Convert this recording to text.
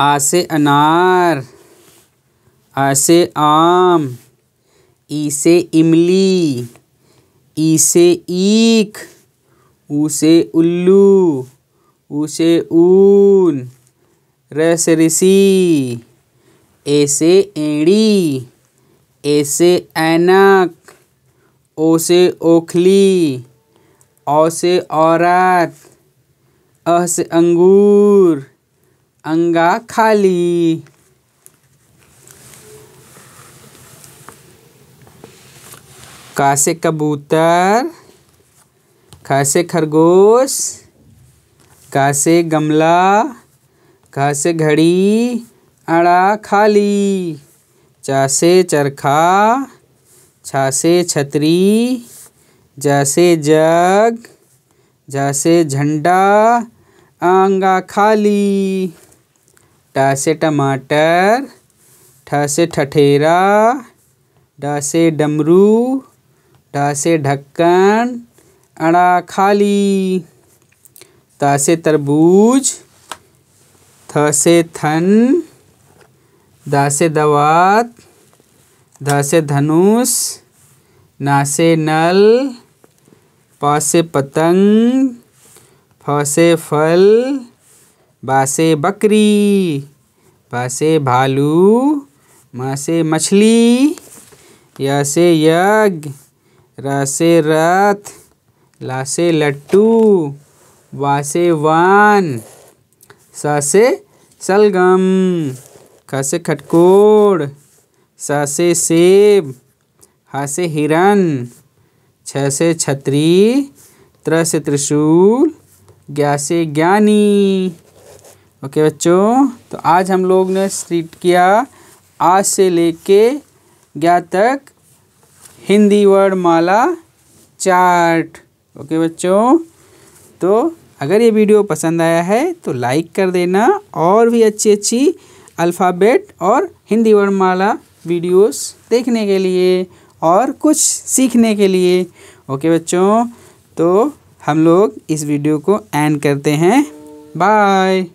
आसे अनार आसे आम ई इमली ई ईख ऊ उल्लू ऊसे ऊन रस रसी ऋषि एड़ी ऐसे ऐनक ओसे ओखली औसे औरत अस अंगूर अंगा खाली का से कबूतर कासे खरगोश का से गमला कासे से घड़ी अड़ा खाली चासे चरखा छासे छतरी जैसे जग जैसे झंडा आंगा खाली ट से टमाटर ठ से ठठेरा ड से डमरू ड से ढक्कन अड़ा खाली त से तरबूज थ से थन द से दवात ध से धनुष ना से नल प से पतंग फ से फल बासे बकरी बासे भालू मासे मछली या से यज्ञ रासे रथ लासे लट्टू वासे वान सासे सलगम खासे खटकोड़ सासे सेब हासे हिरन छ से छतरी त्र से त्रिशूल ग्यासे से ज्ञानी ओके बच्चों तो आज हम लोग ने स्ट्रीट किया आज से लेके गया तक हिंदी वर्ड माला चार्ट ओके बच्चों तो अगर ये वीडियो पसंद आया है तो लाइक कर देना और भी अच्छी अच्छी अल्फ़ाबेट और हिंदी वर्णमाला वीडियोस देखने के लिए और कुछ सीखने के लिए ओके बच्चों तो हम लोग इस वीडियो को एंड करते हैं बाय